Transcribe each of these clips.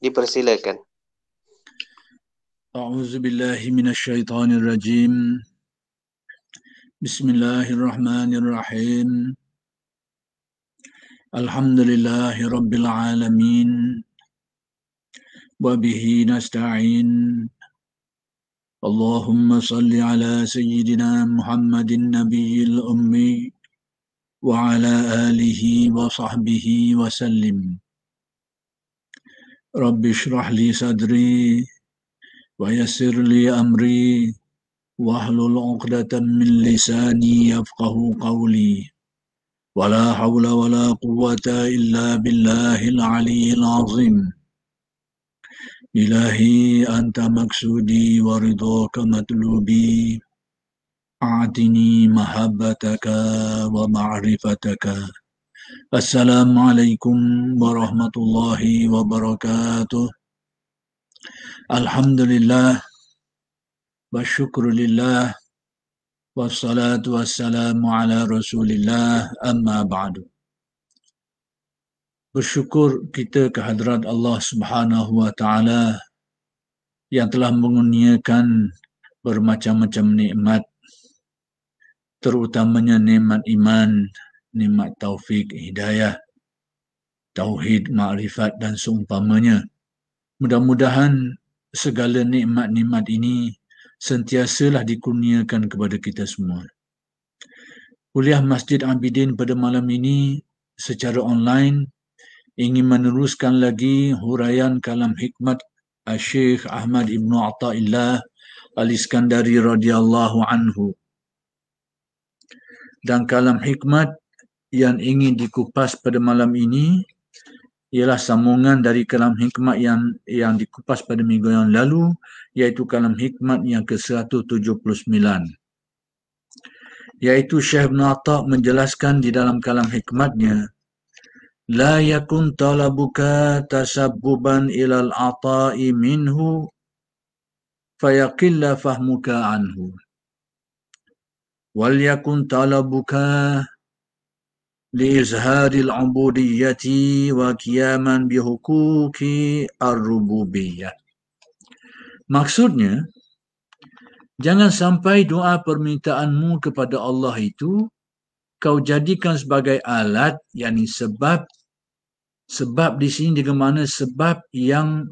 dipersilakan. A'udzu billahi minasy syaithanir rajim. Bismillahirrahmanirrahim. Alhamdulillahi rabbil alamin. Wa bihi nasta'in. Allahumma salli ala sayyidina Muhammadin nabiyil ummi wa ala alihi wa sahbihi wa sallim. رب اشرح لي صدري ويسر لي أمري واحلل عقدة من لساني يفقه قولي ولا حول ولا قوة إلا بالله العلي العظيم إلهي أنت مقصودي ورضاك مطلوبي أعطني محبتك ومعرفتك Assalamualaikum warahmatullahi wabarakatuh. Alhamdulillah. Bersyukurillah. Wassalatu wassalamu ala rasulillah amma ba'du. Bersyukur kita kehadrat Allah subhanahu wa ta'ala yang telah menguniakan bermacam-macam nikmat terutamanya nikmat iman nikmat taufik hidayah tauhid makrifat dan seumpamanya mudah-mudahan segala nikmat-nikmat ini sentiasalah dikurniakan kepada kita semua kuliah masjid abidin pada malam ini secara online ingin meneruskan lagi huraian kalam hikmat Al Syekh Ahmad Ibn Atta'illah Al-Iskandari radhiyallahu anhu dan kalam hikmat yang ingin dikupas pada malam ini ialah sambungan dari kalam hikmat yang yang dikupas pada minggu yang lalu iaitu kalam hikmat yang ke-179 iaitu Syekh Ibn Atta menjelaskan di dalam kalam hikmatnya la yakun talabuka tasabbuban ilal ata'i minhu fayaqilla fahmuka anhu wal yakun talabuka لإزهار العبودية وقياما بحقوق الربوبية Maksudnya, jangan sampai doa permintaanmu kepada Allah itu kau jadikan sebagai alat, yakni sebab, sebab di sini dengan mana sebab yang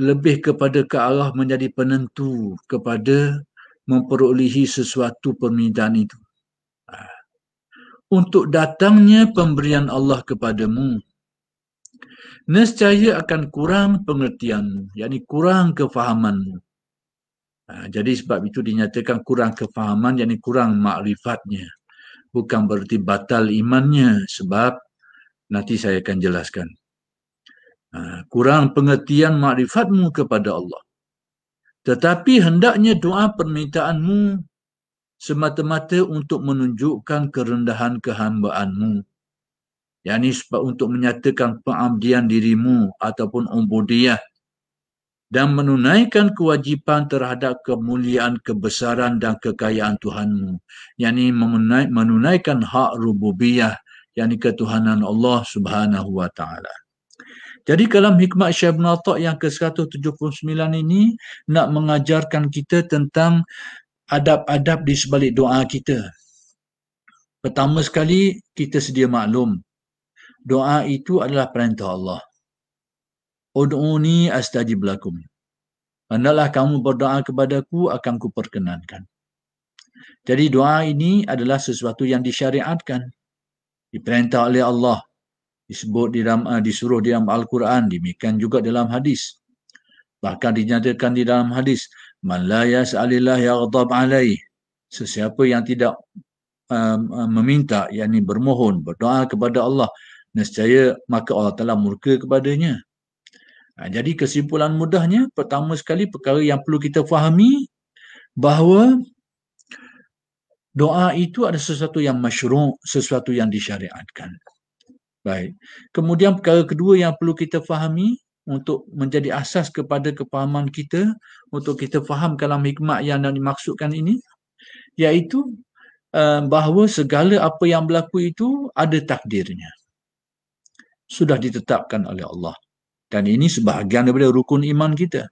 lebih kepada ke Allah menjadi penentu kepada memperolehi sesuatu permintaan itu untuk datangnya pemberian Allah kepadamu. Nescaya akan kurang pengertianmu, yakni kurang kefahamanmu. Ha, jadi sebab itu dinyatakan kurang kefahaman, yakni kurang makrifatnya. Bukan berarti batal imannya sebab nanti saya akan jelaskan. Ha, kurang pengertian makrifatmu kepada Allah. Tetapi hendaknya doa permintaanmu semata-mata untuk menunjukkan kerendahan kehambaanmu. Yang ini sebab untuk menyatakan pengabdian dirimu ataupun umbudiyah dan menunaikan kewajipan terhadap kemuliaan, kebesaran dan kekayaan Tuhanmu. Yang ini menunaikan hak rububiyah, yang ini ketuhanan Allah subhanahu wa ta'ala. Jadi dalam hikmat Syekh Ibn yang ke-179 ini nak mengajarkan kita tentang adab-adab di sebalik doa kita. Pertama sekali, kita sedia maklum. Doa itu adalah perintah Allah. Udu'uni astajib lakum. Manalah kamu berdoa kepadaku, akan perkenankan. Jadi doa ini adalah sesuatu yang disyariatkan. Diperintah oleh Allah. Disebut di dalam, eh, disuruh di dalam Al-Quran. Demikian juga dalam hadis. Bahkan dinyatakan di dalam hadis. Man la yas'alillah yaghdab alaih. Sesiapa yang tidak um, um, meminta, yakni bermohon, berdoa kepada Allah, nescaya maka Allah telah murka kepadanya. Nah, ha, jadi kesimpulan mudahnya, pertama sekali perkara yang perlu kita fahami, bahawa doa itu ada sesuatu yang masyuruk, sesuatu yang disyariatkan. Baik. Kemudian perkara kedua yang perlu kita fahami, untuk menjadi asas kepada kepahaman kita untuk kita faham dalam hikmah yang dimaksudkan ini iaitu eh, bahawa segala apa yang berlaku itu ada takdirnya sudah ditetapkan oleh Allah dan ini sebahagian daripada rukun iman kita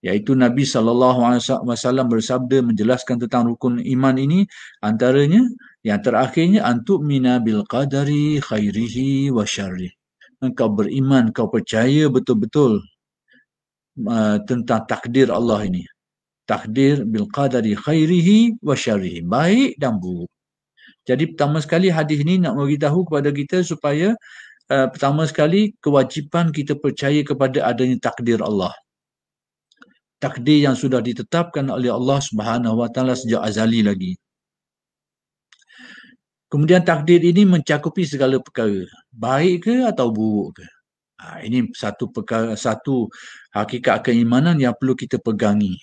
iaitu Nabi saw bersabda menjelaskan tentang rukun iman ini antaranya yang terakhirnya antu mina bil qadari khairihi wa syarrihi engkau beriman, kau percaya betul-betul uh, tentang takdir Allah ini. Takdir bil qadari khairihi wa syarihi. Baik dan buruk. Jadi pertama sekali hadis ini nak beritahu kepada kita supaya uh, pertama sekali kewajipan kita percaya kepada adanya takdir Allah. Takdir yang sudah ditetapkan oleh Allah Subhanahu sejak azali lagi. Kemudian takdir ini mencakupi segala perkara, baik ke atau buruk ke. Ha, ini satu perkara, satu hakikat keimanan yang perlu kita pegangi.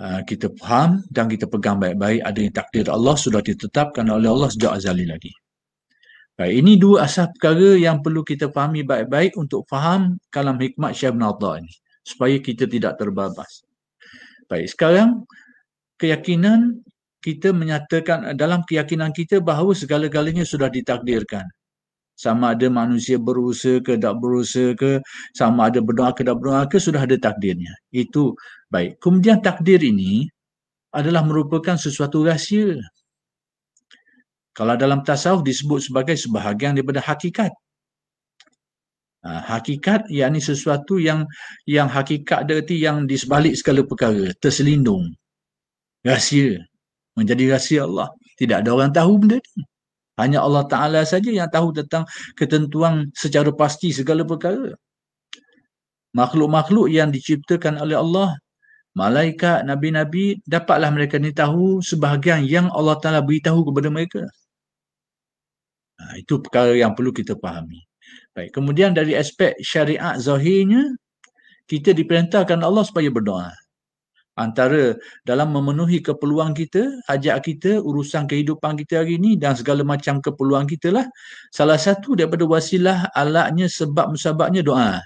Ha, kita faham dan kita pegang baik-baik ada yang takdir Allah sudah ditetapkan oleh Allah sejak azali lagi. Baik, ini dua asas perkara yang perlu kita fahami baik-baik untuk faham kalam hikmat Syekh bin Adha ini supaya kita tidak terbabas. Baik, sekarang keyakinan kita menyatakan dalam keyakinan kita bahawa segala-galanya sudah ditakdirkan. Sama ada manusia berusaha ke tak berusaha ke, sama ada berdoa ke tak berdoa ke, sudah ada takdirnya. Itu baik. Kemudian takdir ini adalah merupakan sesuatu rahsia. Kalau dalam tasawuf disebut sebagai sebahagian daripada hakikat. Ha, hakikat yakni sesuatu yang yang hakikat dia yang di sebalik segala perkara, terselindung. Rahsia menjadi rahsia Allah. Tidak ada orang tahu benda ni. Hanya Allah Ta'ala saja yang tahu tentang ketentuan secara pasti segala perkara. Makhluk-makhluk yang diciptakan oleh Allah, malaikat, nabi-nabi, dapatlah mereka ni tahu sebahagian yang Allah Ta'ala beritahu kepada mereka. Nah, ha, itu perkara yang perlu kita fahami. Baik, kemudian dari aspek syariat zahirnya, kita diperintahkan Allah supaya berdoa antara dalam memenuhi keperluan kita, hajat kita, urusan kehidupan kita hari ini dan segala macam keperluan kita lah. Salah satu daripada wasilah alatnya sebab musababnya doa.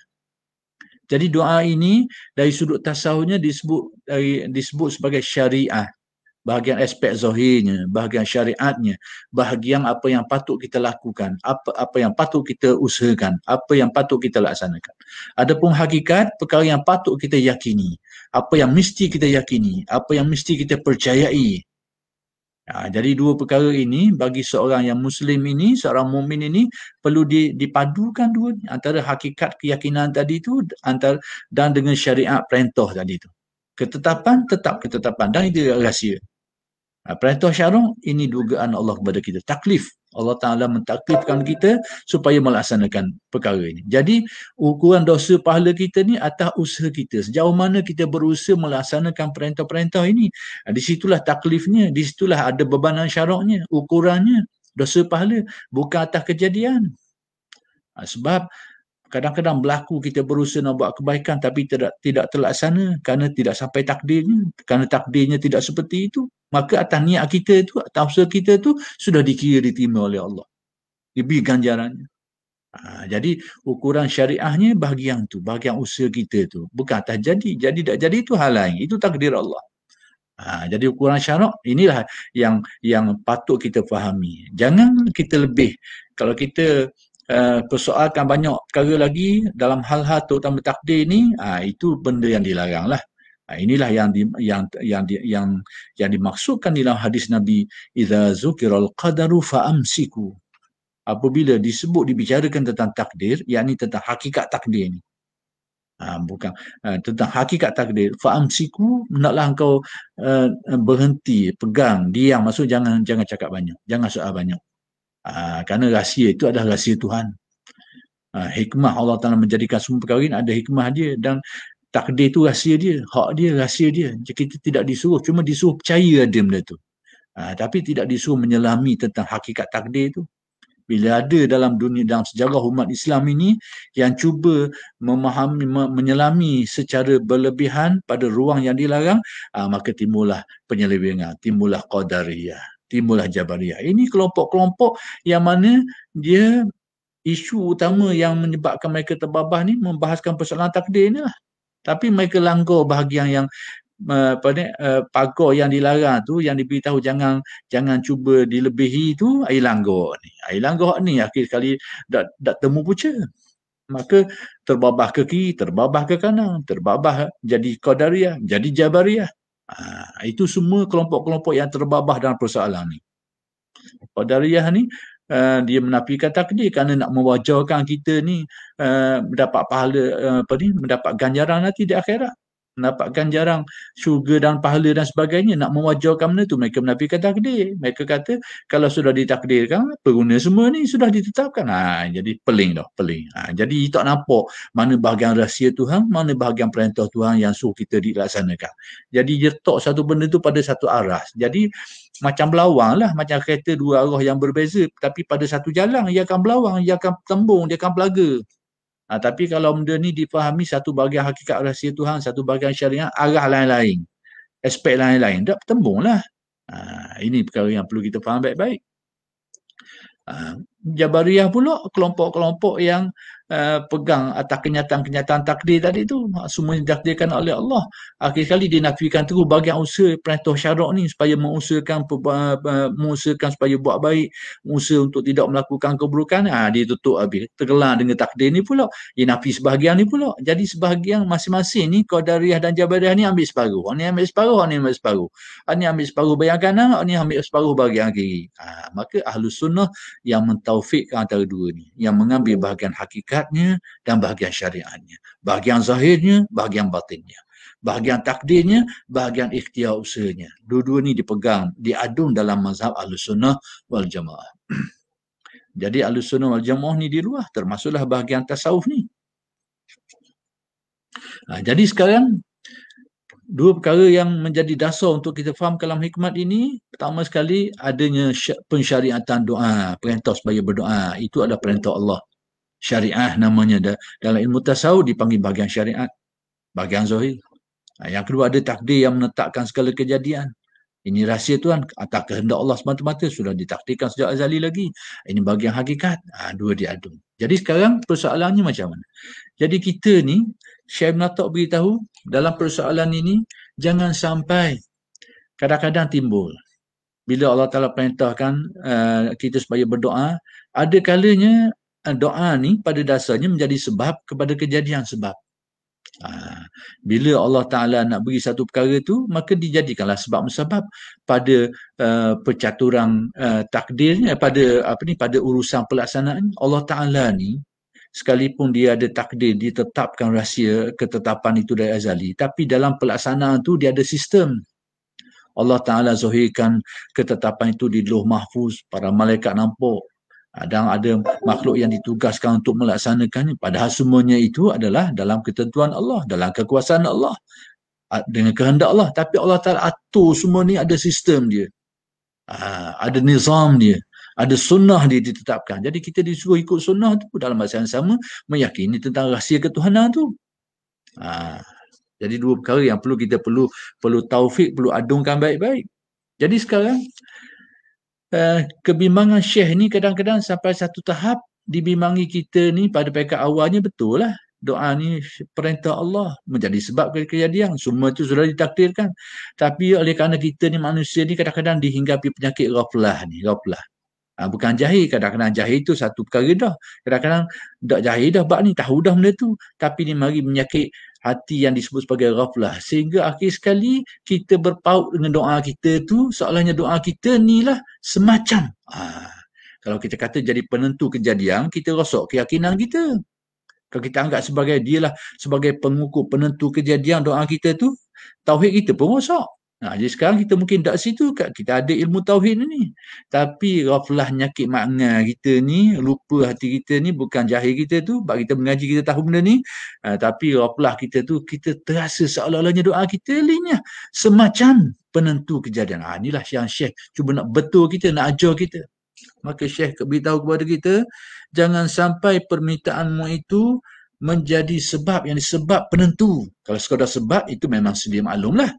Jadi doa ini dari sudut tasawunya disebut disebut sebagai syariah bahagian aspek zahirnya, bahagian syariatnya, bahagian apa yang patut kita lakukan, apa apa yang patut kita usahakan, apa yang patut kita laksanakan. Adapun hakikat perkara yang patut kita yakini, apa yang mesti kita yakini, apa yang mesti kita percayai. Ya, jadi dua perkara ini bagi seorang yang muslim ini, seorang mukmin ini perlu dipadukan dua antara hakikat keyakinan tadi itu antara dan dengan syariat perintah tadi itu ketetapan tetap ketetapan dan itu rahsia. Ha, perintah syarung ini dugaan Allah kepada kita. Taklif. Allah Ta'ala mentaklifkan kita supaya melaksanakan perkara ini. Jadi ukuran dosa pahala kita ni atas usaha kita. Sejauh mana kita berusaha melaksanakan perintah-perintah ini. Ha, di situlah taklifnya. Di situlah ada bebanan syaruknya. Ukurannya. Dosa pahala. Bukan atas kejadian. Ha, sebab kadang-kadang berlaku kita berusaha nak buat kebaikan tapi tidak tidak terlaksana kerana tidak sampai takdirnya kerana takdirnya tidak seperti itu maka atas niat kita itu atas usaha kita itu sudah dikira diterima oleh Allah lebih ganjarannya ha, jadi ukuran syariahnya bahagian tu bahagian usaha kita itu bukan atas jadi jadi tak jadi itu hal lain itu takdir Allah ha, jadi ukuran syarak inilah yang yang patut kita fahami jangan kita lebih kalau kita uh, persoalkan banyak perkara lagi dalam hal-hal terutama takdir ni uh, itu benda yang dilarang lah uh, ah, inilah yang di, yang yang di, yang yang dimaksudkan dalam hadis Nabi idza zukiral qadaru fa amsiku apabila disebut dibicarakan tentang takdir yakni tentang hakikat takdir ni Ha, bukan ha, tentang hakikat takdir faham siku hendaklah engkau uh, berhenti pegang diam maksud jangan jangan cakap banyak jangan soal banyak Ha, kerana rahsia itu adalah rahsia Tuhan. Ha, hikmah Allah Ta'ala menjadikan semua perkahwin ada hikmah dia dan takdir itu rahsia dia, hak dia rahsia dia. Jadi kita tidak disuruh, cuma disuruh percaya ada benda itu. Ha, ah, tapi tidak disuruh menyelami tentang hakikat takdir itu. Bila ada dalam dunia, dalam sejarah umat Islam ini yang cuba memahami, menyelami secara berlebihan pada ruang yang dilarang, ha, maka timbullah penyelewengan, timbullah qadariyah timbullah Jabariyah. Ini kelompok-kelompok yang mana dia isu utama yang menyebabkan mereka terbabah ni membahaskan persoalan takdir ni lah. Tapi mereka langgar bahagian yang eh, apa ni, uh, yang dilarang tu yang diberitahu jangan jangan cuba dilebihi tu air langgar ni. Air langgar ni akhir sekali tak dah temu puca. Maka terbabah ke kiri, terbabah ke kanan, terbabah jadi Qadariyah, jadi Jabariyah. Ha, itu semua kelompok-kelompok yang terbabah dalam persoalan ni. Qadariyah ni uh, dia menafikan takdir kerana nak mewajahkan kita ni uh, mendapat pahala uh, apa ni mendapat ganjaran nanti di akhirat mendapatkan jarang syurga dan pahala dan sebagainya nak mewajarkan benda tu mereka menafikan takdir mereka kata kalau sudah ditakdirkan pengguna semua ni sudah ditetapkan ha, jadi peling dah peling ha, jadi tak nampak mana bahagian rahsia Tuhan mana bahagian perintah Tuhan yang suruh kita dilaksanakan jadi jetok satu benda tu pada satu arah jadi macam belawang lah macam kereta dua arah yang berbeza tapi pada satu jalan ia akan belawang ia akan tembung dia akan pelaga Ha, tapi kalau benda ni difahami satu bahagian hakikat rahsia Tuhan, satu bahagian syariah, arah lain-lain. Aspek lain-lain. Tak bertembung lah. Ha, ini perkara yang perlu kita faham baik-baik. Ha, Jabariyah pula kelompok-kelompok yang Uh, pegang atas kenyataan-kenyataan takdir tadi tu ha, semuanya ditakdirkan oleh Allah akhir sekali dia nafikan terus bagian usaha perintah syarak ni supaya mengusahakan uh, mengusahakan supaya buat baik usaha untuk tidak melakukan keburukan ha, dia tutup habis tergelar dengan takdir ni pula dia nafi sebahagian ni pula jadi sebahagian masing-masing ni Qadariyah dan Jabariyah ni ambil separuh orang ni ambil separuh orang ni ambil separuh orang ni ambil separuh bayang kanan orang ni ambil separuh bahagian kiri ha, maka Ahlus Sunnah yang mentaufikkan antara dua ni yang mengambil bahagian hakikat hakikatnya dan bahagian syariatnya. Bahagian zahirnya, bahagian batinnya. Bahagian takdirnya, bahagian ikhtiar usahanya. Dua-dua ni dipegang, diadun dalam mazhab al-sunnah wal-jamaah. Jadi al-sunnah wal-jamaah ni di luar, termasuklah bahagian tasawuf ni. Ha, jadi sekarang, dua perkara yang menjadi dasar untuk kita faham dalam hikmat ini pertama sekali adanya pensyariatan doa perintah supaya berdoa itu adalah perintah Allah syariah namanya dalam ilmu tasawuf dipanggil bahagian syariat bahagian zahir ha, yang kedua ada takdir yang menetapkan segala kejadian ini rahsia Tuhan atas kehendak Allah semata-mata sudah ditaktikan sejak azali lagi ini bahagian hakikat ha, dua diadu jadi sekarang persoalannya macam mana jadi kita ni Syekh Natok beritahu dalam persoalan ini jangan sampai kadang-kadang timbul bila Allah Ta'ala perintahkan uh, kita supaya berdoa ada kalanya Ah, doa ni pada dasarnya menjadi sebab kepada kejadian sebab. Ha, bila Allah Ta'ala nak beri satu perkara tu, maka dijadikanlah sebab musabab pada uh, percaturan uh, takdirnya, pada apa ni, pada urusan pelaksanaan Allah Ta'ala ni, sekalipun dia ada takdir, ditetapkan rahsia ketetapan itu dari azali. Tapi dalam pelaksanaan tu, dia ada sistem. Allah Ta'ala zahirkan ketetapan itu di luh mahfuz, para malaikat nampak, dan ada makhluk yang ditugaskan untuk melaksanakannya padahal semuanya itu adalah dalam ketentuan Allah dalam kekuasaan Allah dengan kehendak Allah tapi Allah tak atur semua ni ada sistem dia ha, ada nizam dia ada sunnah dia ditetapkan jadi kita disuruh ikut sunnah tu dalam masa yang sama meyakini tentang rahsia ketuhanan tu ha, jadi dua perkara yang perlu kita perlu perlu taufik perlu adungkan baik-baik jadi sekarang uh, kebimbangan syekh ni kadang-kadang sampai satu tahap dibimbangi kita ni pada pekat awalnya betul lah doa ni perintah Allah menjadi sebab ke- kejadian semua tu sudah ditakdirkan tapi oleh kerana kita ni manusia ni kadang-kadang dihinggapi penyakit ghaflah ni ghaflah ha, bukan jahil kadang-kadang jahil tu satu perkara dah kadang-kadang tak jahil dah bab ni tahu dah benda tu tapi ni mari menyakit hati yang disebut sebagai ghaflah sehingga akhir sekali kita berpaut dengan doa kita tu soalannya doa kita ni lah semacam ha. kalau kita kata jadi penentu kejadian kita rosak keyakinan kita kalau kita anggap sebagai dia lah sebagai pengukur penentu kejadian doa kita tu tauhid kita pun rosak Ha, jadi sekarang kita mungkin tak situ kat kita ada ilmu tauhid ni. Tapi raflah nyakit makna kita ni, lupa hati kita ni bukan jahil kita tu. Sebab kita mengaji kita tahu benda ni. Ha, tapi raflah kita tu, kita terasa seolah-olahnya doa kita lainnya Semacam penentu kejadian. Ha, inilah yang Syekh cuba nak betul kita, nak ajar kita. Maka Syekh beritahu kepada kita, jangan sampai permintaanmu itu menjadi sebab yang disebab penentu. Kalau sekadar sebab itu memang sedia maklum lah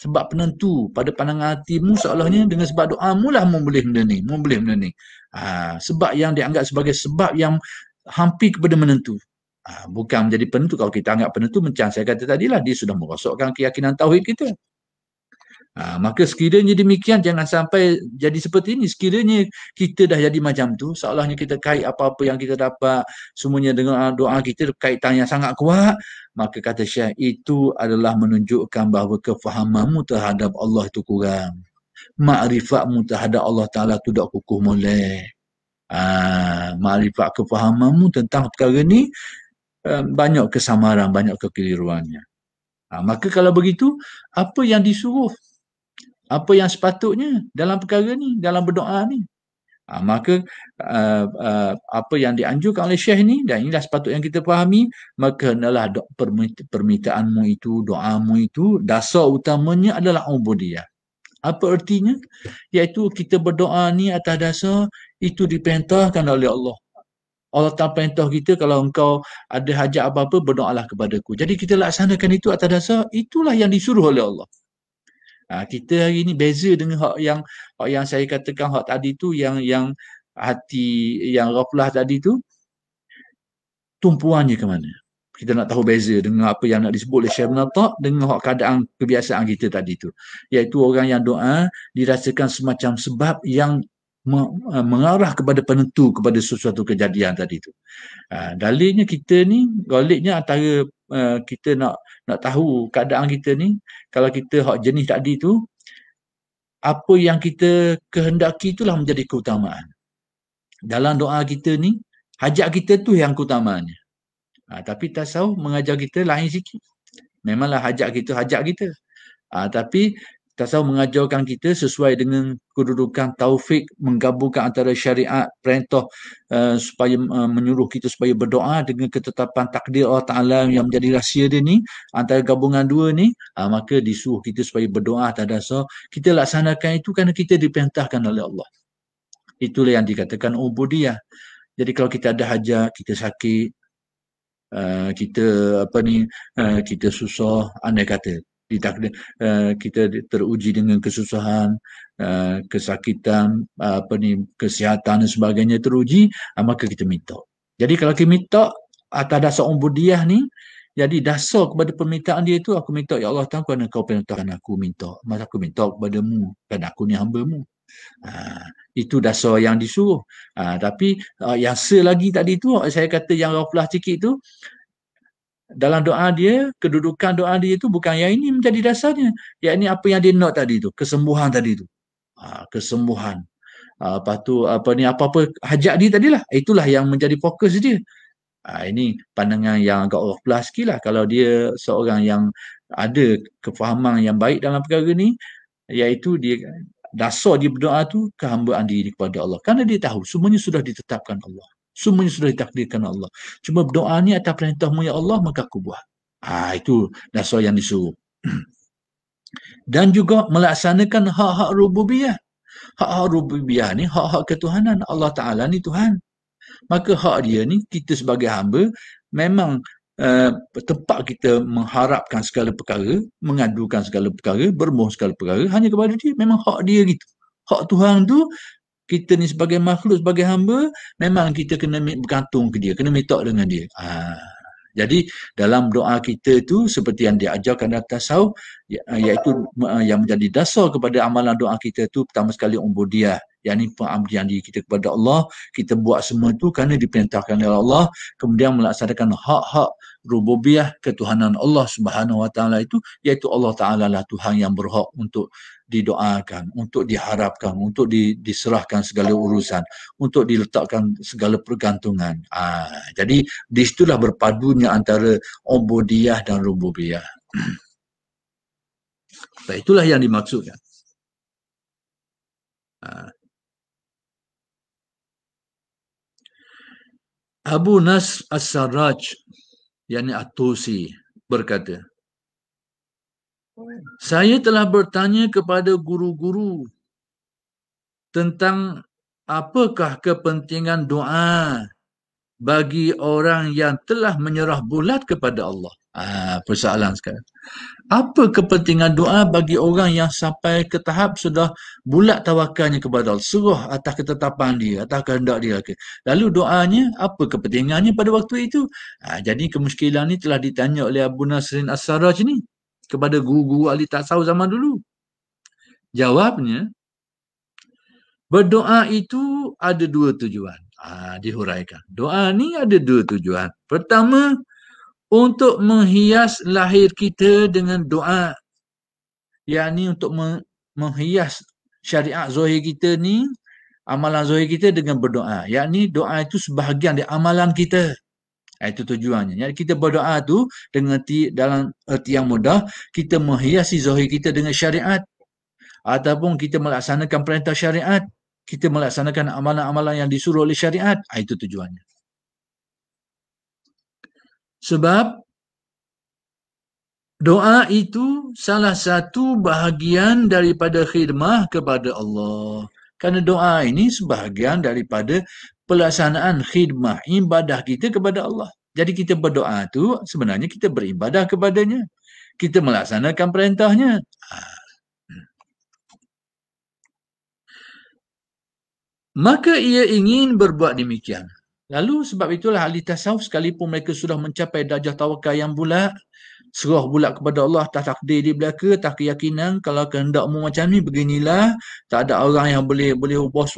sebab penentu pada pandangan hatimu seolah seolahnya dengan sebab doa mulah memboleh benda ni, memboleh benda ni. Ha, sebab yang dianggap sebagai sebab yang hampir kepada menentu. Ha, bukan menjadi penentu kalau kita anggap penentu macam saya kata tadilah dia sudah merosokkan keyakinan tauhid kita. Ha, maka sekiranya demikian jangan sampai jadi seperti ini. Sekiranya kita dah jadi macam tu, seolahnya kita kait apa-apa yang kita dapat semuanya dengan ah, doa kita kaitan yang sangat kuat, maka kata Syekh itu adalah menunjukkan bahawa kefahamamu terhadap Allah itu kurang. Makrifatmu terhadap Allah Taala tu dak kukuh mulai. Ha, makrifat kefahamamu tentang perkara ini eh, banyak kesamaran, banyak kekeliruannya. Ha, maka kalau begitu, apa yang disuruh apa yang sepatutnya dalam perkara ni dalam berdoa ni ha, maka uh, uh, apa yang dianjurkan oleh syekh ni dan inilah sepatutnya kita fahami maka adalah permintaanmu itu doamu itu dasar utamanya adalah ubudiyah apa ertinya iaitu kita berdoa ni atas dasar itu diperintahkan oleh Allah Allah tak perintah kita kalau engkau ada hajat apa-apa berdoalah kepadaku. Jadi kita laksanakan itu atas dasar itulah yang disuruh oleh Allah. Ha, kita hari ni beza dengan hak yang hak yang saya katakan hak tadi tu yang yang hati yang roflah tadi tu tumpuannya ke mana? Kita nak tahu beza dengan apa yang nak disebut oleh Syekh Menatak dengan hak keadaan kebiasaan kita tadi tu. Iaitu orang yang doa dirasakan semacam sebab yang e, mengarah kepada penentu kepada sesuatu kejadian tadi tu. Ha, dalilnya kita ni, galiknya antara Eh, kita nak nak tahu keadaan kita ni kalau kita hak jenis tadi tu apa yang kita kehendaki itulah menjadi keutamaan. Dalam doa kita ni, hajat kita tu yang keutamaannya. Ha, tapi tasawuf mengajar kita lain sikit. Memanglah hajat kita, hajat kita. Ha, tapi tasawuf mengajarkan kita sesuai dengan kedudukan taufik menggabungkan antara syariat perintah uh, supaya uh, menyuruh kita supaya berdoa dengan ketetapan takdir Allah Taala yang menjadi rahsia dia ni antara gabungan dua ni uh, maka disuruh kita supaya berdoa tadasa kita laksanakan itu kerana kita diperintahkan oleh Allah itulah yang dikatakan ubudiyah jadi kalau kita ada hajat kita sakit Uh, kita apa ni uh, kita susah andai kata ditakdir uh, eh, kita teruji dengan kesusahan uh, kesakitan uh, apa ni kesihatan dan sebagainya teruji uh, maka kita minta jadi kalau kita minta atas dasar umbudiah ni jadi dasar kepada permintaan dia itu aku minta ya Allah tahu kerana kau penentuan aku minta Masa aku minta kepadamu kerana aku ni hamba mu uh, ah, itu dasar yang disuruh uh, tapi uh, yang selagi tadi tu saya kata yang rafalah sikit tu dalam doa dia, kedudukan doa dia itu bukan yang ini menjadi dasarnya. Yang ini apa yang dia nak tadi itu, kesembuhan tadi itu. Ha, kesembuhan. Ha, lepas tu apa ni, apa-apa hajat dia tadilah. Itulah yang menjadi fokus dia. Ha, ini pandangan yang agak off plus sikit lah. Kalau dia seorang yang ada kefahaman yang baik dalam perkara ni, iaitu dia dasar dia berdoa tu kehambaan diri kepada Allah. Kerana dia tahu semuanya sudah ditetapkan Allah. Semuanya sudah ditakdirkan Allah. Cuma doa ni atas perintahmu ya Allah, maka aku buat. Ha, itu dasar yang disuruh. Dan juga melaksanakan hak-hak rububiyah. Hak-hak rububiyah ni hak-hak ketuhanan. Allah Ta'ala ni Tuhan. Maka hak dia ni kita sebagai hamba memang uh, tempat kita mengharapkan segala perkara, mengadukan segala perkara, bermohon segala perkara hanya kepada dia. Memang hak dia gitu. Hak Tuhan tu kita ni sebagai makhluk, sebagai hamba, memang kita kena bergantung ke dia, kena minta dengan dia. Ha. Jadi dalam doa kita tu seperti yang diajarkan dalam tasawuf ya, iaitu yang menjadi dasar kepada amalan doa kita tu pertama sekali umbudiah yakni pengabdian diri kita kepada Allah kita buat semua tu kerana diperintahkan oleh Allah kemudian melaksanakan hak-hak rububiah ketuhanan Allah Subhanahu Wa Taala itu iaitu Allah Taala lah Tuhan yang berhak untuk didoakan, untuk diharapkan, untuk di, diserahkan segala urusan, untuk diletakkan segala pergantungan. Ah, jadi di situlah berpadunya antara obodiah dan rububiah. Baik, itulah yang dimaksudkan. Ah. Abu Nas as saraj yakni At-Tusi berkata, saya telah bertanya kepada guru-guru tentang apakah kepentingan doa bagi orang yang telah menyerah bulat kepada Allah. Ah, persoalan sekarang. Apa kepentingan doa bagi orang yang sampai ke tahap sudah bulat tawakannya kepada Allah. Suruh atas ketetapan dia, atas kehendak dia. Okay. Lalu doanya, apa kepentingannya pada waktu itu? Ah, jadi kemuskilan ini telah ditanya oleh Abu Nasrin As-Saraj ini kepada guru-guru ahli tasawuf zaman dulu? Jawabnya, berdoa itu ada dua tujuan. Ha, dihuraikan. Doa ni ada dua tujuan. Pertama, untuk menghias lahir kita dengan doa. Yang ni untuk menghias syariat zuhir kita ni, amalan zuhir kita dengan berdoa. Yang ni doa itu sebahagian dari amalan kita. Ah, itu tujuannya. Jadi kita berdoa tu dengan ti, dalam erti yang mudah, kita menghiasi zahir kita dengan syariat ataupun kita melaksanakan perintah syariat, kita melaksanakan amalan-amalan yang disuruh oleh syariat. Ah, itu tujuannya. Sebab doa itu salah satu bahagian daripada khidmah kepada Allah. Kerana doa ini sebahagian daripada pelaksanaan khidmah ibadah kita kepada Allah. Jadi kita berdoa tu sebenarnya kita beribadah kepadanya. Kita melaksanakan perintahnya. Ha. Maka ia ingin berbuat demikian. Lalu sebab itulah ahli tasawuf sekalipun mereka sudah mencapai darjah tawakal yang bulat, serah pula kepada Allah atas takdir di belaka, tak keyakinan kalau kehendakmu macam ni beginilah, tak ada orang yang boleh boleh ubah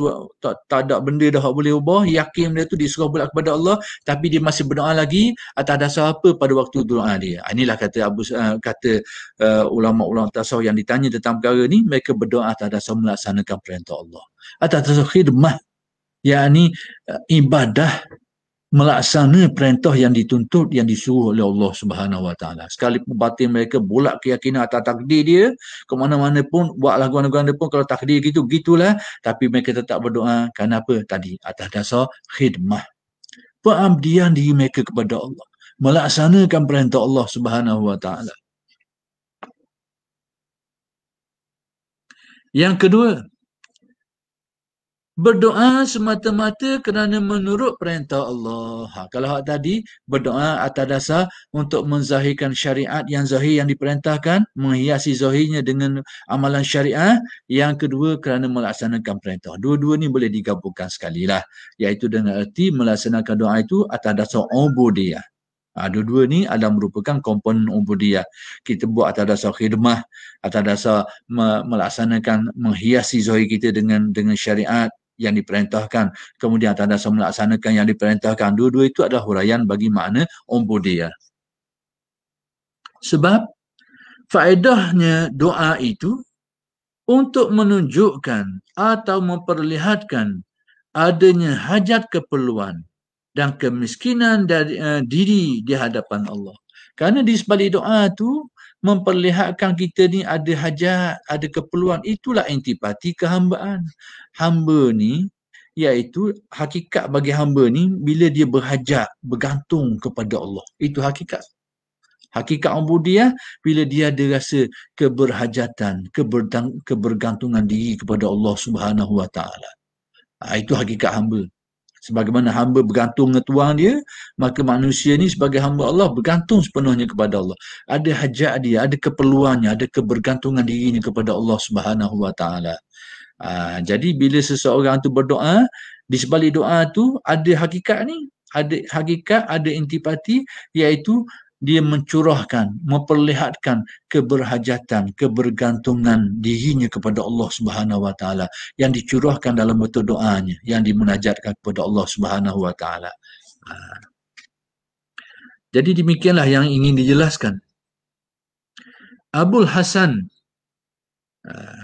tak, tak ada benda dah boleh ubah, yakin dia tu diserah pula kepada Allah tapi dia masih berdoa lagi atas dasar apa pada waktu doa dia. Ah, inilah kata Abu ah, kata uh, ulama-ulama tasawuf yang ditanya tentang perkara ni, mereka berdoa atas dasar melaksanakan perintah Allah. Atas dasar khidmat yakni uh, ibadah melaksana perintah yang dituntut yang disuruh oleh Allah Subhanahu Wa Taala. Sekali batin mereka bolak keyakinan atas takdir dia, ke mana-mana pun buat lagu-lagu pun kalau takdir gitu gitulah, tapi mereka tetap berdoa kenapa tadi atas dasar khidmah. Pengabdian diri mereka kepada Allah, melaksanakan perintah Allah Subhanahu Wa Taala. Yang kedua, berdoa semata-mata kerana menurut perintah Allah. Ha, kalau hak tadi berdoa atas dasar untuk menzahirkan syariat yang zahir yang diperintahkan, menghiasi zahirnya dengan amalan syariah, yang kedua kerana melaksanakan perintah. Dua-dua ni boleh digabungkan sekali lah. Iaitu dengan erti melaksanakan doa itu atas dasar ubudiyah. Ha, dua-dua ni adalah merupakan komponen ubudiyah. Kita buat atas dasar khidmah, atas dasar me- melaksanakan menghiasi zohir kita dengan dengan syariat yang diperintahkan. Kemudian tanda saya melaksanakan yang diperintahkan. Dua-dua itu adalah huraian bagi makna dia Sebab faedahnya doa itu untuk menunjukkan atau memperlihatkan adanya hajat keperluan dan kemiskinan dari uh, diri di hadapan Allah. Karena di sebalik doa tu memperlihatkan kita ni ada hajat, ada keperluan. Itulah antipati kehambaan. Hamba ni iaitu hakikat bagi hamba ni bila dia berhajat, bergantung kepada Allah. Itu hakikat. Hakikat ubudiah ya, bila dia ada rasa keberhajatan, kebergantungan diri kepada Allah Subhanahu Wa Taala. Ha, itu hakikat hamba sebagaimana hamba bergantung dengan tuan dia maka manusia ni sebagai hamba Allah bergantung sepenuhnya kepada Allah ada hajat dia ada keperluannya ada kebergantungan dirinya kepada Allah Subhanahu wa taala ah, jadi bila seseorang tu berdoa di sebalik doa tu ada hakikat ni ada hakikat ada intipati iaitu dia mencurahkan, memperlihatkan keberhajatan, kebergantungan dirinya kepada Allah Subhanahu Wa Taala yang dicurahkan dalam bentuk doanya, yang dimunajatkan kepada Allah Subhanahu Wa Taala. Ha. Jadi demikianlah yang ingin dijelaskan. Abul Hasan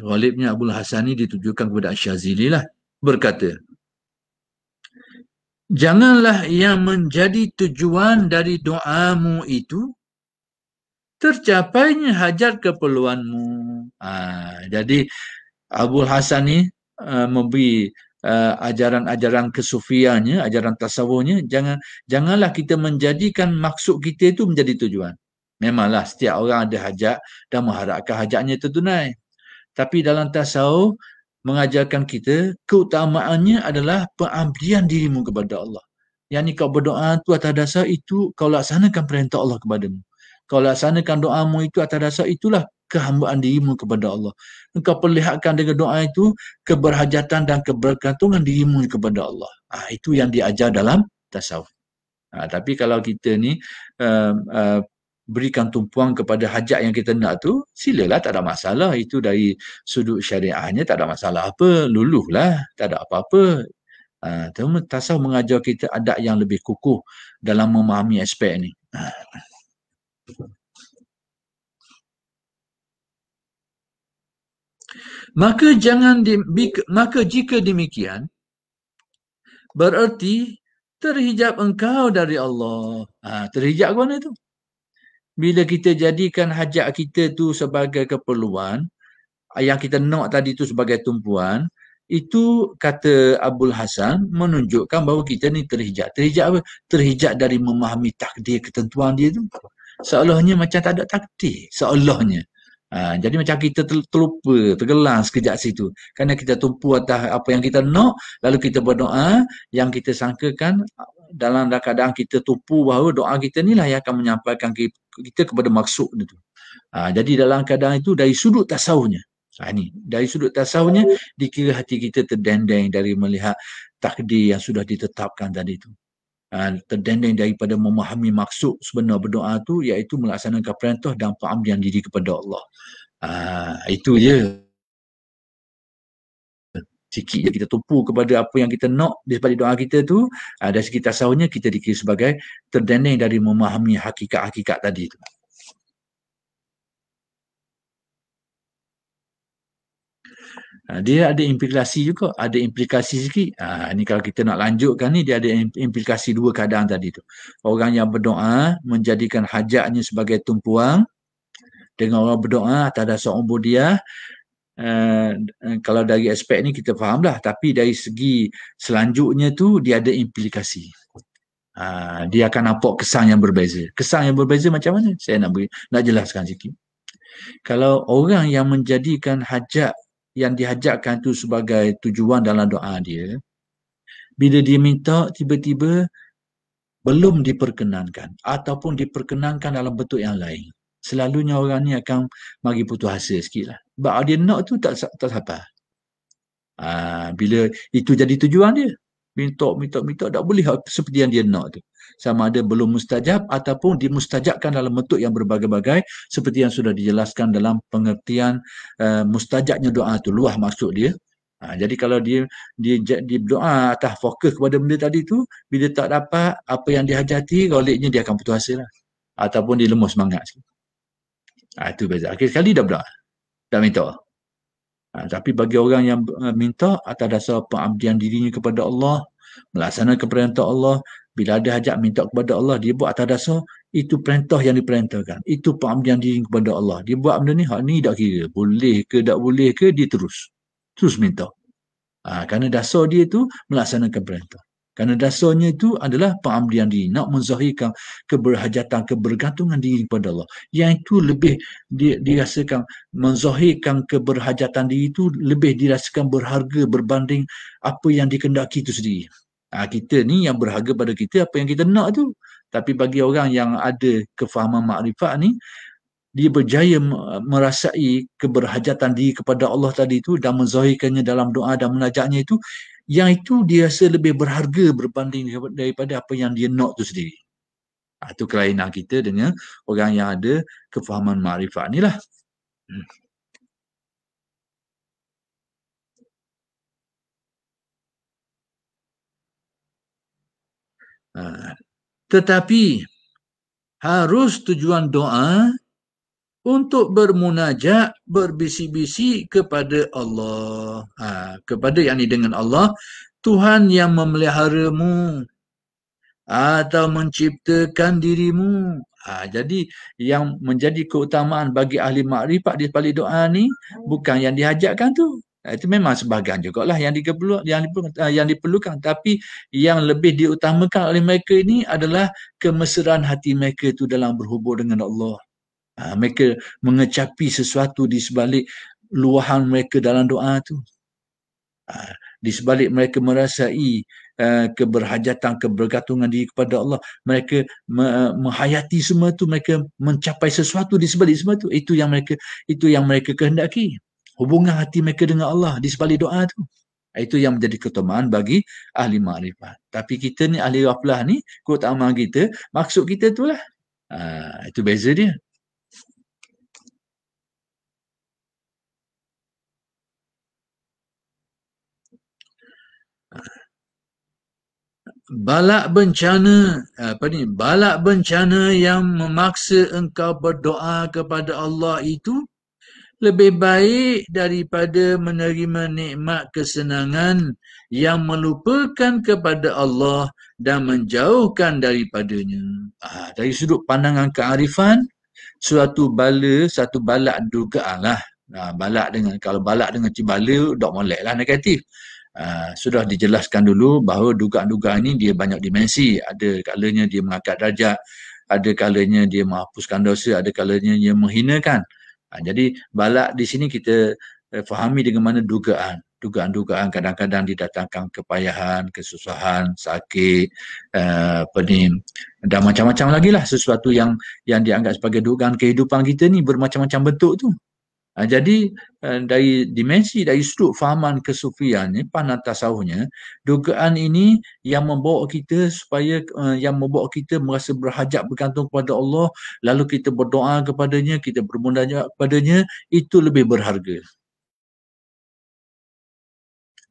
Walibnya ha, Abul Hasan ni ditujukan kepada Syazili lah, berkata janganlah yang menjadi tujuan dari doamu itu tercapainya hajat keperluanmu. Ha, jadi Abu Hasan ni uh, memberi uh, ajaran-ajaran kesufiannya, ajaran tasawufnya jangan janganlah kita menjadikan maksud kita itu menjadi tujuan. Memanglah setiap orang ada hajat dan mengharapkan hajatnya tertunai. Tapi dalam tasawuf mengajarkan kita keutamaannya adalah pengabdian dirimu kepada Allah. Yang ni kau berdoa tu atas dasar itu kau laksanakan perintah Allah kepadamu. Kau laksanakan doamu itu atas dasar itulah kehambaan dirimu kepada Allah. Kau perlihatkan dengan doa itu keberhajatan dan kebergantungan dirimu kepada Allah. ha, itu yang diajar dalam tasawuf. Ha, tapi kalau kita ni uh, uh, berikan tumpuan kepada hajat yang kita nak tu, silalah tak ada masalah. Itu dari sudut syariahnya tak ada masalah apa, luluhlah, tak ada apa-apa. Ha, uh, tasawuf mengajar kita adat yang lebih kukuh dalam memahami aspek ni. Ha. Maka jangan di, maka jika demikian bererti terhijab engkau dari Allah. Ha, terhijab mana itu? bila kita jadikan hajat kita tu sebagai keperluan yang kita nak tadi tu sebagai tumpuan itu kata Abdul Hasan menunjukkan bahawa kita ni terhijak. Terhijak apa? Terhijak dari memahami takdir ketentuan dia tu. Seolahnya macam tak ada takdir. Seolahnya. Ha, jadi macam kita terlupa, tergelar sekejap situ. Kerana kita tumpu atas apa yang kita nak, lalu kita berdoa yang kita sangkakan dalam kadang-kadang kita tupu bahawa doa kita inilah yang akan menyampaikan kita kepada maksud itu. Ha, jadi dalam kadang itu dari sudut tasawunya, ha, ini dari sudut tasawunya, dikira hati kita terdendeng dari melihat takdir yang sudah ditetapkan tadi itu. Ha, terdendeng daripada memahami maksud sebenar berdoa itu, iaitu melaksanakan perintah dan pengambilan diri kepada Allah. Ha, itu je. Ya sikit je kita tumpu kepada apa yang kita nak di sebalik doa kita tu uh, dari segi tasawunya kita dikira sebagai terdendeng dari memahami hakikat-hakikat tadi tu ah, dia ada implikasi juga ada implikasi sikit ah ha, ni kalau kita nak lanjutkan ni dia ada implikasi dua keadaan tadi tu orang yang berdoa menjadikan hajatnya sebagai tumpuan dengan orang berdoa atas dasar ubudiah Eh, eh, kalau dari aspek ni kita faham lah tapi dari segi selanjutnya tu dia ada implikasi uh, dia akan nampak kesan yang berbeza kesan yang berbeza macam mana saya nak beri nak jelaskan sikit kalau orang yang menjadikan hajat yang dihajatkan tu sebagai tujuan dalam doa dia bila dia minta tiba-tiba belum diperkenankan ataupun diperkenankan dalam bentuk yang lain selalunya orang ni akan mari putus hasil sikit lah. Sebab dia nak tu tak tak sabar. Ha, bila itu jadi tujuan dia. mintok mintok mintok, Tak boleh seperti yang dia nak tu. Sama ada belum mustajab ataupun dimustajabkan dalam bentuk yang berbagai-bagai seperti yang sudah dijelaskan dalam pengertian uh, mustajabnya doa tu. Luah maksud dia. Ha, jadi kalau dia dia di doa atas fokus kepada benda tadi tu bila tak dapat apa yang dihajati roliknya dia akan putus asa lah ataupun dia lemah semangat sikit Ha, ah, itu beza. Akhir sekali dah berdoa. Dah minta. Ha, tapi bagi orang yang uh, minta atas dasar pengabdian dirinya kepada Allah, melaksanakan perintah Allah, bila ada hajat minta kepada Allah, dia buat atas dasar itu perintah yang diperintahkan. Itu pengabdian diri kepada Allah. Dia buat benda ni, hak ni tak kira. Boleh ke tak boleh ke, dia terus. Terus minta. Ha, kerana dasar dia tu melaksanakan perintah. Karena dasarnya itu adalah pengabdian diri. Nak menzahirkan keberhajatan, kebergantungan diri kepada Allah. Yang itu lebih di, dirasakan, menzahirkan keberhajatan diri itu lebih dirasakan berharga berbanding apa yang dikendaki itu sendiri. Ha, kita ni yang berharga pada kita apa yang kita nak tu. Tapi bagi orang yang ada kefahaman makrifat ni, dia berjaya merasai keberhajatan diri kepada Allah tadi itu dan menzahirkannya dalam doa dan menajaknya itu yang itu dia rasa lebih berharga berbanding daripada apa yang dia nak tu sendiri. Ha, itu kelainan kita dengan orang yang ada kefahaman makrifat ni lah. Hmm. Ha, tetapi harus tujuan doa untuk bermunajat berbisi-bisi kepada Allah ha, kepada yang ini dengan Allah Tuhan yang memeliharamu atau menciptakan dirimu ha, jadi yang menjadi keutamaan bagi ahli makrifat di balik doa ni bukan yang dihajatkan tu ha, itu memang sebahagian jugalah yang yang ha, yang diperlukan tapi yang lebih diutamakan oleh mereka ini adalah kemesraan hati mereka itu dalam berhubung dengan Allah Ha, mereka mengecapi sesuatu di sebalik luahan mereka dalam doa tu. Ha, di sebalik mereka merasai uh, keberhajatan, kebergantungan diri kepada Allah. Mereka me- menghayati semua tu, Mereka mencapai sesuatu di sebalik semua tu. Itu yang mereka itu yang mereka kehendaki. Hubungan hati mereka dengan Allah di sebalik doa tu. Ha, itu yang menjadi ketemuan bagi ahli makrifat. Tapi kita ni ahli raflah ni, kota amal kita, maksud kita itulah. Ha, itu beza dia. balak bencana apa ni balak bencana yang memaksa engkau berdoa kepada Allah itu lebih baik daripada menerima nikmat kesenangan yang melupakan kepada Allah dan menjauhkan daripadanya. Ha, dari sudut pandangan kearifan, suatu bala, satu balak dugaan lah. Ha, ah, balak dengan, kalau balak dengan cibala, dok molek lah negatif. Ah, sudah dijelaskan dulu bahawa dugaan-dugaan ini dia banyak dimensi. Ada kalanya dia mengangkat darjat, ada kalanya dia menghapuskan dosa, ada kalanya dia menghinakan. Ha, jadi balak di sini kita uh, fahami dengan mana dugaan. Dugaan-dugaan kadang-kadang didatangkan kepayahan, kesusahan, sakit, uh, eh, pening dan macam-macam lagi lah sesuatu yang yang dianggap sebagai dugaan kehidupan kita ni bermacam-macam bentuk tu. Ha, jadi uh, dari dimensi dari sudut fahaman Kesufian kesufiannya, pandang tasawufnya, dugaan ini yang membawa kita supaya uh, yang membawa kita merasa berhajat bergantung kepada Allah, lalu kita berdoa kepadanya, kita bermunajat kepadanya, itu lebih berharga.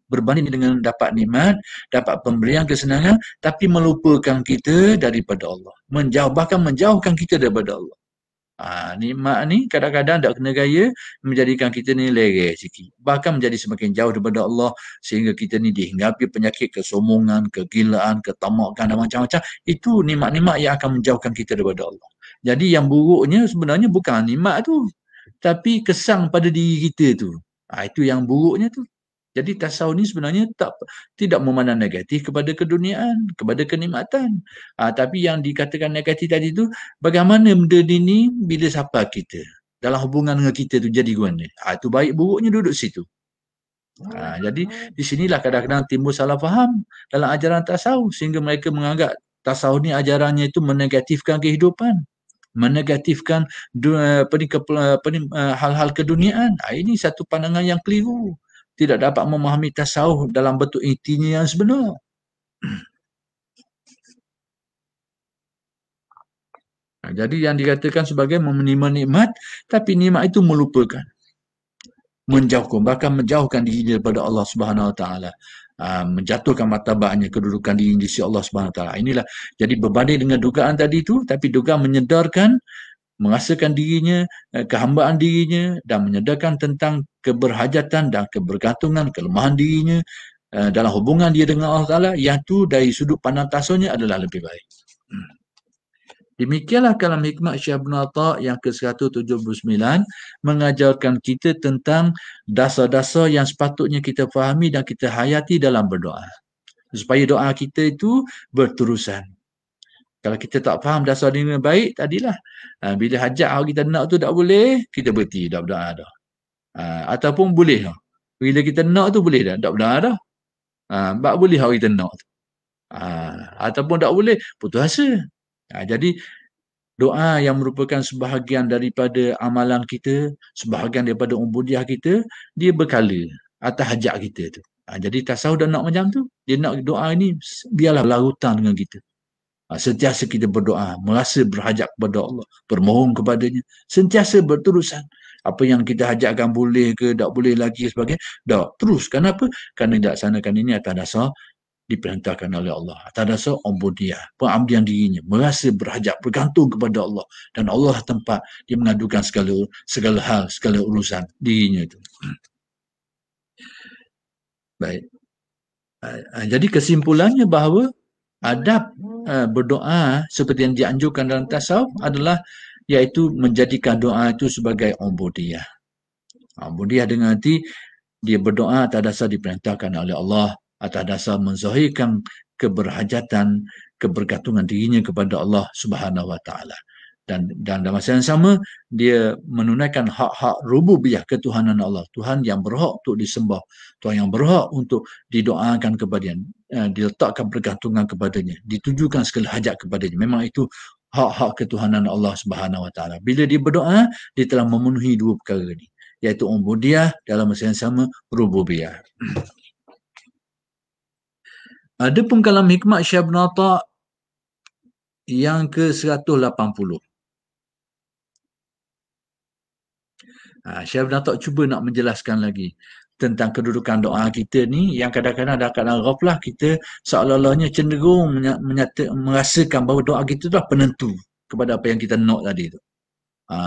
Berbanding dengan dapat nikmat, dapat pemberian kesenangan, tapi melupakan kita daripada Allah. Menjauh, bahkan menjauhkan kita daripada Allah. Ha, nikmat ni kadang-kadang tak kena gaya menjadikan kita ni leher sikit. Bahkan menjadi semakin jauh daripada Allah sehingga kita ni dihinggapi penyakit kesombongan, kegilaan, ketamakan dan macam-macam. Itu nikmat-nikmat yang akan menjauhkan kita daripada Allah. Jadi yang buruknya sebenarnya bukan nikmat tu. Tapi kesang pada diri kita tu. Ha, itu yang buruknya tu. Jadi tasawuf ni sebenarnya tak tidak memandang negatif kepada keduniaan, kepada kenikmatan. Ha, tapi yang dikatakan negatif tadi tu, bagaimana benda ni bila sapa kita? Dalam hubungan dengan kita tu jadi guna. Ha, ah, itu baik buruknya duduk situ. Ha, jadi di sinilah kadang-kadang timbul salah faham dalam ajaran tasawuf sehingga mereka menganggap tasawuf ni ajarannya itu menegatifkan kehidupan menegatifkan eh, eh, hal-hal keduniaan. Ha, ini satu pandangan yang keliru tidak dapat memahami tasawuf dalam bentuk intinya yang sebenar. Nah, jadi yang dikatakan sebagai menerima nikmat tapi nikmat itu melupakan menjauhkan bahkan menjauhkan diri daripada Allah Subhanahu Wa Taala ah, menjatuhkan mata bahannya kedudukan diri di sisi Allah Subhanahu Wa Taala inilah jadi berbanding dengan dugaan tadi itu tapi dugaan menyedarkan mengasakan dirinya, eh, kehambaan dirinya dan menyedarkan tentang keberhajatan dan kebergantungan kelemahan dirinya eh, dalam hubungan dia dengan Allah Ta'ala yang tu dari sudut pandang tasawunya adalah lebih baik. Hmm. Demikianlah kalam hikmat Syekh Ibn Atta yang ke-179 mengajarkan kita tentang dasar-dasar yang sepatutnya kita fahami dan kita hayati dalam berdoa. Supaya doa kita itu berterusan. Kalau kita tak faham dasar dengan baik, tadilah. Ha, bila hajat orang kita nak tu tak boleh, kita berhenti, tak berdoa dah. Ha, ataupun boleh. Lah. Bila kita nak tu boleh dah, tak berdoa dah. Ha, boleh orang kita nak tu. Ha, ataupun tak boleh, putus asa. Ha, jadi, doa yang merupakan sebahagian daripada amalan kita, sebahagian daripada umbudiah kita, dia berkala atas hajat kita tu. Ha, jadi, tasawuf dah nak macam tu. Dia nak doa ni, biarlah larutan dengan kita. Ah, sentiasa kita berdoa, merasa berhajat kepada Allah, bermohon kepadanya, sentiasa berterusan. Apa yang kita hajatkan boleh ke, tak boleh lagi sebagainya. Tak, terus. Kenapa? Kerana dilaksanakan ini atas dasar diperintahkan oleh Allah. Atas dasar ombudiah, pengambilan dirinya, merasa berhajat, bergantung kepada Allah. Dan Allah lah tempat dia mengadukan segala segala hal, segala urusan dirinya itu. Baik. Ah, ah, jadi kesimpulannya bahawa adab uh, berdoa seperti yang dianjurkan dalam tasawuf adalah iaitu menjadikan doa itu sebagai ubudiyah. Ubudiyah dengan hati dia berdoa atas dasar diperintahkan oleh Allah atas dasar menzahirkan keberhajatan, kebergantungan dirinya kepada Allah Subhanahu wa taala dan, dan dalam masa yang sama dia menunaikan hak-hak rububiyah ketuhanan Allah Tuhan yang berhak untuk disembah Tuhan yang berhak untuk didoakan kepadanya eh, diletakkan pergantungan kepadanya ditujukan segala hajat kepadanya memang itu hak-hak ketuhanan Allah Subhanahu Wa Taala bila dia berdoa dia telah memenuhi dua perkara ini iaitu umbudiyah dalam masa yang sama rububiyah ada pun kalam hikmat Syekh Ibn Atta yang ke-180. Ha, Syaf dah cuba nak menjelaskan lagi tentang kedudukan doa kita ni yang kadang-kadang ada kadang dalam lah kita seolah-olahnya cenderung menyata, merasakan bahawa doa kita dah penentu kepada apa yang kita nak tadi tu. Ha,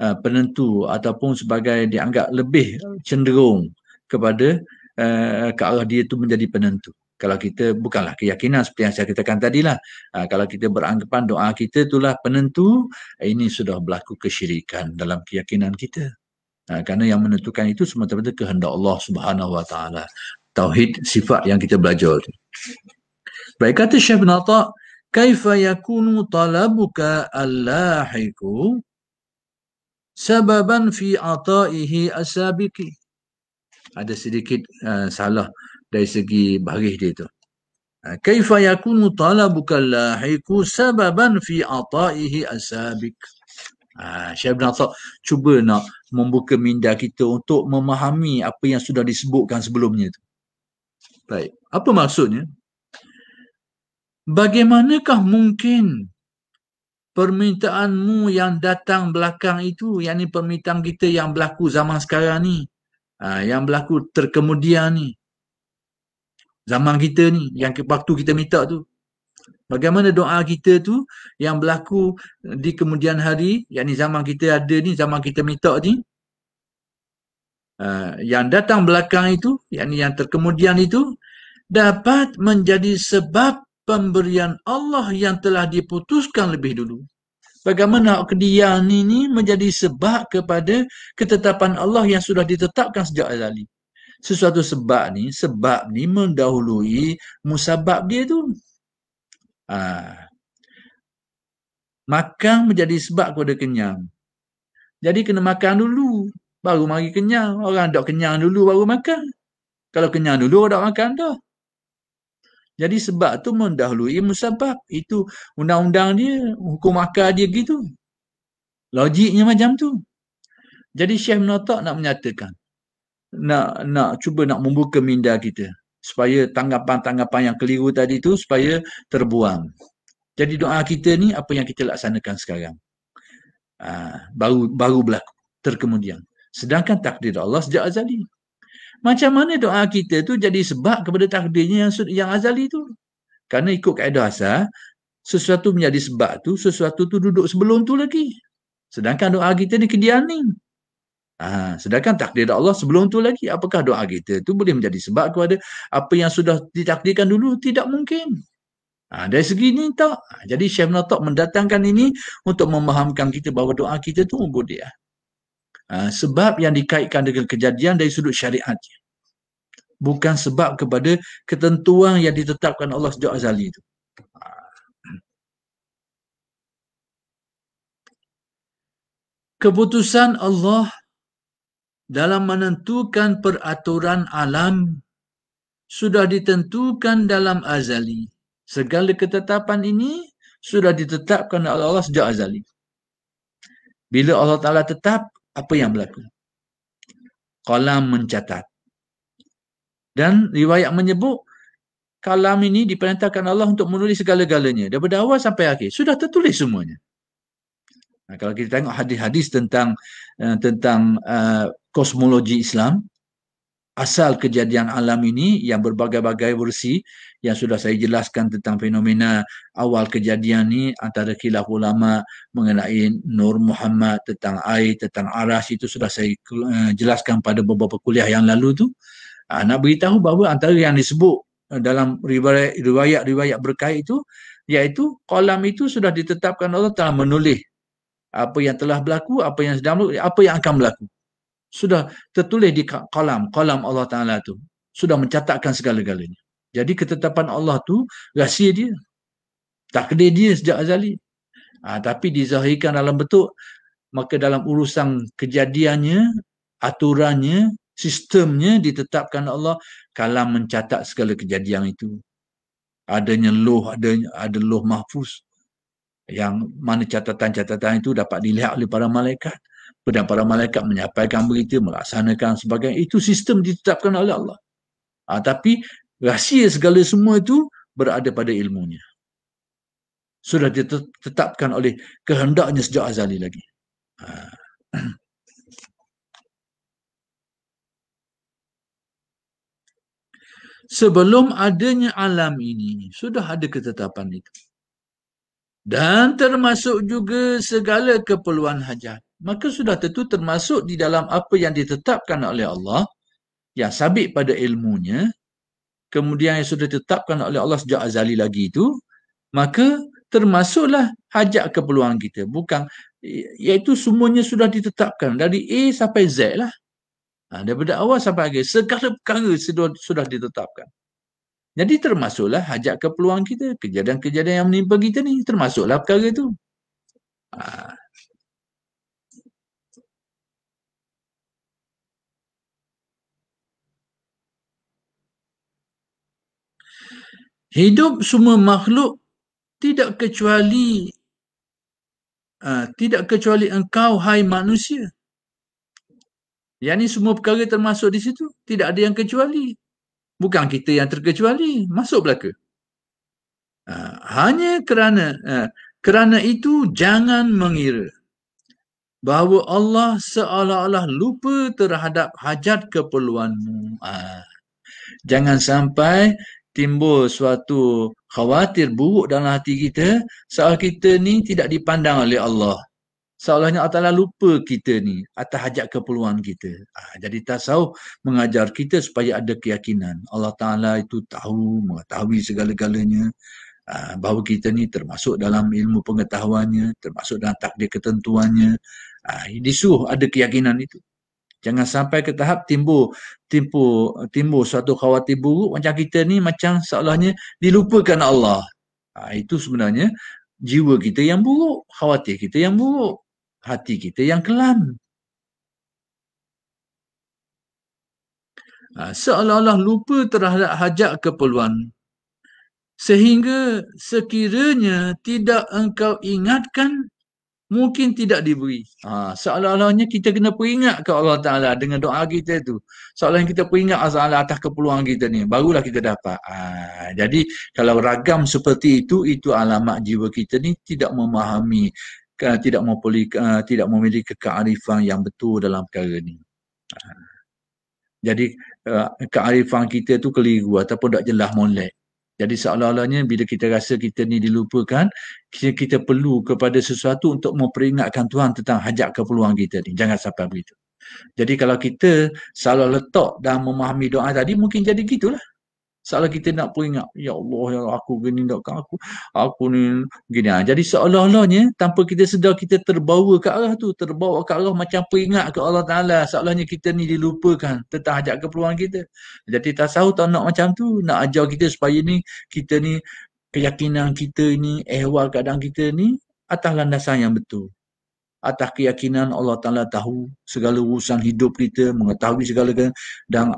ha penentu ataupun sebagai dianggap lebih cenderung kepada uh, ke arah dia tu menjadi penentu kalau kita bukanlah keyakinan seperti yang saya katakan tadilah ha, kalau kita beranggapan doa kita itulah penentu eh, ini sudah berlaku kesyirikan dalam keyakinan kita ha, kerana yang menentukan itu semata-mata kehendak Allah Subhanahu Wa Taala tauhid sifat yang kita belajar baik kata Syekh bin Atha kaifa yakunu talabuka allahiku sababan fi ataihi asabiki ada sedikit uh, salah dari segi baris dia tu. Ha, kaifa yakunu talabuka lahiqu sababan fi ata'ihi asabik. Ah, Syekh Ibn Atta' cuba nak membuka minda kita untuk memahami apa yang sudah disebutkan sebelumnya tu. Baik. Apa maksudnya? Bagaimanakah mungkin permintaanmu yang datang belakang itu, yakni permintaan kita yang berlaku zaman sekarang ni, ha, yang berlaku terkemudian ni, zaman kita ni ya. yang waktu kita minta tu bagaimana doa kita tu yang berlaku di kemudian hari yang ni zaman kita ada ni zaman kita minta ni uh, yang datang belakang itu yang ni yang terkemudian itu dapat menjadi sebab pemberian Allah yang telah diputuskan lebih dulu bagaimana kedian ini menjadi sebab kepada ketetapan Allah yang sudah ditetapkan sejak azali sesuatu sebab ni, sebab ni mendahului musabab dia tu. Ha. Makan menjadi sebab kepada kenyang. Jadi kena makan dulu, baru mari kenyang. Orang tak kenyang dulu, baru makan. Kalau kenyang dulu, orang tak makan dah. Jadi sebab tu mendahului musabab. Itu undang-undang dia, hukum makan dia gitu. Logiknya macam tu. Jadi Syekh Menotok nak menyatakan, nak nak cuba nak membuka minda kita supaya tanggapan-tanggapan yang keliru tadi tu supaya terbuang. Jadi doa kita ni apa yang kita laksanakan sekarang. Ha, baru baru berlaku terkemudian. Sedangkan takdir Allah sejak azali. Macam mana doa kita tu jadi sebab kepada takdirnya yang yang azali tu? Karena ikut kaedah asal, sesuatu menjadi sebab tu, sesuatu tu duduk sebelum tu lagi. Sedangkan doa kita ni kedianing. ni. Ha, sedangkan takdir Allah sebelum tu lagi apakah doa kita tu boleh menjadi sebab kepada apa yang sudah ditakdirkan dulu tidak mungkin ha, dari segi ni tak ha, jadi Syekh Menotok mendatangkan ini untuk memahamkan kita bahawa doa kita tu unggul ha, sebab yang dikaitkan dengan kejadian dari sudut syariat bukan sebab kepada ketentuan yang ditetapkan Allah sejak azali itu ha. keputusan Allah dalam menentukan peraturan alam sudah ditentukan dalam azali. Segala ketetapan ini sudah ditetapkan oleh Allah sejak azali. Bila Allah Ta'ala tetap, apa yang berlaku? Kalam mencatat. Dan riwayat menyebut, kalam ini diperintahkan Allah untuk menulis segala-galanya. dari awal sampai akhir. Sudah tertulis semuanya. Nah, kalau kita tengok hadis-hadis tentang uh, tentang uh, kosmologi Islam, asal kejadian alam ini yang berbagai-bagai versi yang sudah saya jelaskan tentang fenomena awal kejadian ini antara khilaf ulama mengenai Nur Muhammad tentang air tentang aras itu sudah saya eh, jelaskan pada beberapa kuliah yang lalu tu ah, nak beritahu bahawa antara yang disebut dalam riwayat-riwayat berkait itu iaitu kolam itu sudah ditetapkan Allah telah menulis apa yang telah berlaku, apa yang sedang berlaku, apa yang akan berlaku. Sudah tertulis di kolam, kolam Allah Ta'ala tu. Sudah mencatatkan segala-galanya. Jadi ketetapan Allah tu rahsia dia. Takdir dia sejak azali. Ha, tapi dizahirkan dalam bentuk, maka dalam urusan kejadiannya, aturannya, sistemnya ditetapkan Allah kalam mencatat segala kejadian itu. Adanya loh, adanya, ada loh mahfuz yang mana catatan-catatan itu dapat dilihat oleh para malaikat dan para malaikat menyampaikan berita melaksanakan sebagainya itu sistem ditetapkan oleh Allah ha, tapi rahsia segala semua itu berada pada ilmunya sudah ditetapkan oleh kehendaknya sejak azali lagi ha. sebelum adanya alam ini sudah ada ketetapan itu dan termasuk juga segala keperluan hajat. Maka sudah tentu termasuk di dalam apa yang ditetapkan oleh Allah yang sabit pada ilmunya, kemudian yang sudah ditetapkan oleh Allah sejak azali lagi itu, maka termasuklah hajat keperluan kita. Bukan, iaitu semuanya sudah ditetapkan dari A sampai Z lah. Ha, daripada awal sampai akhir, segala perkara sudah, sudah ditetapkan. Jadi termasuklah hajat keperluan kita, kejadian-kejadian yang menimpa kita ni, termasuklah perkara itu. Ha. Hidup semua makhluk tidak kecuali uh, tidak kecuali engkau hai manusia. Yang ni semua perkara termasuk di situ. Tidak ada yang kecuali bukan kita yang terkecuali masuk belaka uh, hanya kerana uh, kerana itu jangan mengira bahawa Allah seolah-olah lupa terhadap hajat keperluanmu uh, jangan sampai timbul suatu khawatir buruk dalam hati kita soal kita ni tidak dipandang oleh Allah seolahnya Allah Ta'ala lupa kita ni atas hajat keperluan kita. Ah, jadi tasawuf mengajar kita supaya ada keyakinan. Allah Ta'ala itu tahu, mengetahui segala-galanya. Ah, bahawa kita ni termasuk dalam ilmu pengetahuannya, termasuk dalam takdir ketentuannya. disuruh ah, ada keyakinan itu. Jangan sampai ke tahap timbul timbul timbul suatu khawatir buruk macam kita ni macam seolahnya dilupakan Allah. itu sebenarnya jiwa kita yang buruk, khawatir kita yang buruk hati kita yang kelam. Ha, seolah-olah lupa terhadap hajat keperluan. Sehingga sekiranya tidak engkau ingatkan, mungkin tidak diberi. Ha, seolah-olahnya kita kena peringat ke Allah Ta'ala dengan doa kita itu. Seolah-olah kita peringat Allah Ta'ala atas keperluan kita ni, barulah kita dapat. Ha, jadi kalau ragam seperti itu, itu alamat jiwa kita ni tidak memahami tidak memiliki eh, tidak memiliki kearifan yang betul dalam perkara ini Jadi eh, kearifan kita tu keliru ataupun tak jelas molek. Jadi seolah-olahnya bila kita rasa kita ni dilupakan, kita, kita perlu kepada sesuatu untuk memperingatkan Tuhan tentang hajat keperluan kita ni. Jangan sampai begitu. Jadi kalau kita salah letak dan memahami doa tadi, mungkin jadi gitulah. Seolah kita nak peringat, Ya Allah, ya aku gini dekat aku, aku ni gini. Ah, jadi seolah-olahnya tanpa kita sedar kita terbawa ke arah tu, terbawa ke arah macam peringat ke Allah Ta'ala. Seolahnya kita ni dilupakan tentang ajak keperluan kita. Jadi tasawuf tak nak macam tu, nak ajar kita supaya ni kita ni keyakinan kita ni, ehwal keadaan kita ni atas landasan yang betul atas keyakinan Allah Ta'ala tahu segala urusan hidup kita, mengetahui segala dan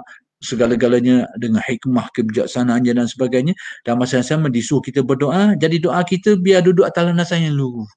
segala-galanya dengan hikmah kebijaksanaannya dan sebagainya dan masa yang sama disuruh kita berdoa jadi doa kita biar duduk atas landasan yang lurus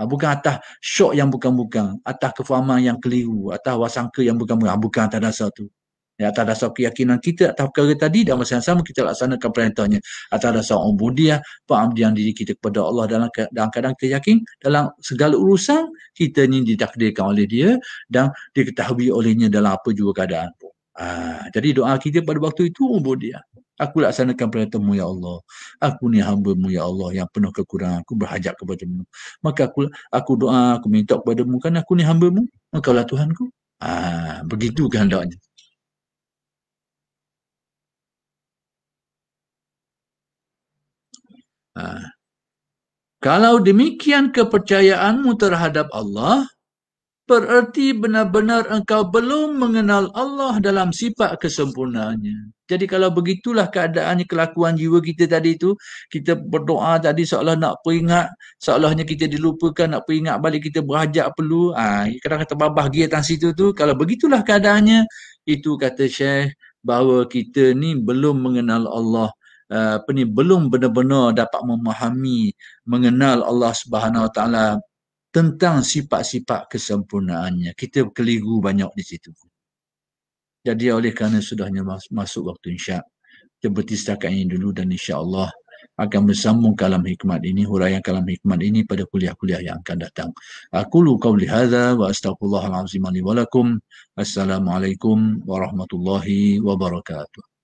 ha, bukan atas syok yang bukan-bukan atas kefahaman yang keliru atas wasangka yang bukan-bukan ha, bukan atas dasar tu ya, atas dasar keyakinan kita atas perkara tadi dan masa yang sama kita laksanakan perintahnya atas dasar umbudiah pengabdian diri kita kepada Allah dalam kadang kadang kita yakin dalam segala urusan kita ini ditakdirkan oleh dia dan diketahui olehnya dalam apa juga keadaan pun Ha, jadi doa kita pada waktu itu umur dia. Aku laksanakan perintahmu ya Allah. Aku ni hamba-Mu ya Allah yang penuh kekurangan. Aku berhajat kepada-Mu. Maka aku aku doa, aku minta kepada-Mu kan aku ni hamba-Mu. Engkau lah Tuhanku. Ha, begitu kehendaknya. Ha. Kalau demikian kepercayaanmu terhadap Allah, bererti benar-benar engkau belum mengenal Allah dalam sifat kesempurnaannya. Jadi kalau begitulah keadaannya kelakuan jiwa kita tadi itu, kita berdoa tadi seolah nak peringat, seolahnya kita dilupakan, nak peringat balik kita berhajak perlu, ha, kadang kata babah gear tang situ tu, kalau begitulah keadaannya, itu kata Syekh bahawa kita ni belum mengenal Allah Uh, apa ni belum benar-benar dapat memahami mengenal Allah Subhanahu Wa Taala tentang sifat-sifat kesempurnaannya. Kita keligu banyak di situ. Jadi oleh kerana sudahnya masuk waktu insya kita berhenti setakat ini dulu dan insya Allah akan bersambung kalam hikmat ini, huraian kalam hikmat ini pada kuliah-kuliah yang akan datang. Aku lu kau lihada wa astagfirullahaladzim alaikum. Assalamualaikum warahmatullahi wabarakatuh.